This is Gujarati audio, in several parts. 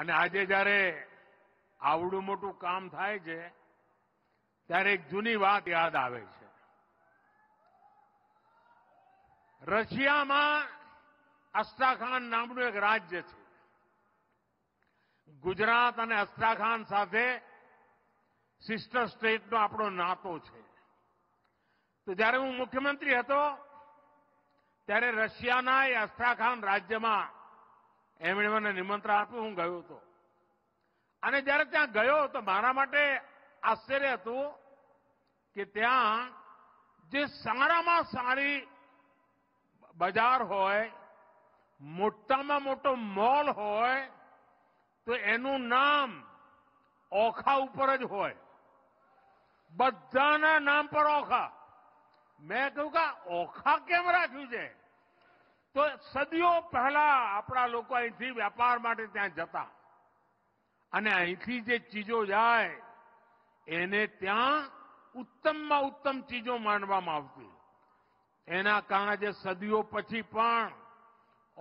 અને આજે જ્યારે આવડું મોટું કામ થાય છે ત્યારે એક જૂની વાત યાદ આવે છે રશિયામાં અસ્ટ્રાખાન નામનું એક રાજ્ય છે ગુજરાત અને અસ્ટ્રાખાન સાથે સિસ્ટર સ્ટેટનો આપણો નાતો છે તો જ્યારે હું મુખ્યમંત્રી હતો ત્યારે રશિયાના એ અસ્ટ્રાખાન રાજ્યમાં એમણે મને નિમંત્રણ આપ્યું હું ગયો હતો અને જ્યારે ત્યાં ગયો તો મારા માટે આશ્ચર્ય હતું કે ત્યાં જે સારામાં સારી બજાર હોય મોટામાં મોટો મોલ હોય તો એનું નામ ઓખા ઉપર જ હોય બધાના નામ પર ઓખા મેં કહ્યું કે ઓખા કેમ રાખ્યું છે તો સદીઓ પહેલા આપણા લોકો અહીંથી વેપાર માટે ત્યાં જતા અને અહીંથી જે ચીજો જાય એને ત્યાં ઉત્તમમાં ઉત્તમ ચીજો માનવામાં આવતી એના કારણે જે સદીઓ પછી પણ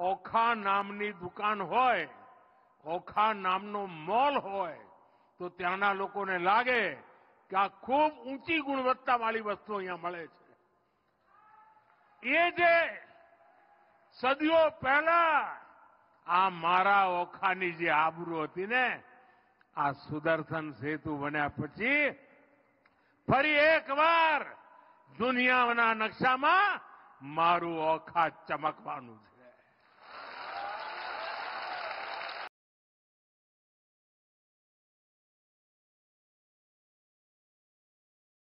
ઓખા નામની દુકાન હોય ઓખા નામનો મોલ હોય તો ત્યાંના લોકોને લાગે કે આ ખૂબ ઊંચી ગુણવત્તાવાળી વસ્તુ અહીંયા મળે છે એ જે સદીઓ પહેલા આ મારા ઓખાની જે આબરૂ હતી ને આ સુદર્શન સેતુ બન્યા પછી ફરી એકવાર દુનિયાના નકશામાં મારું ઓખા ચમકવાનું છે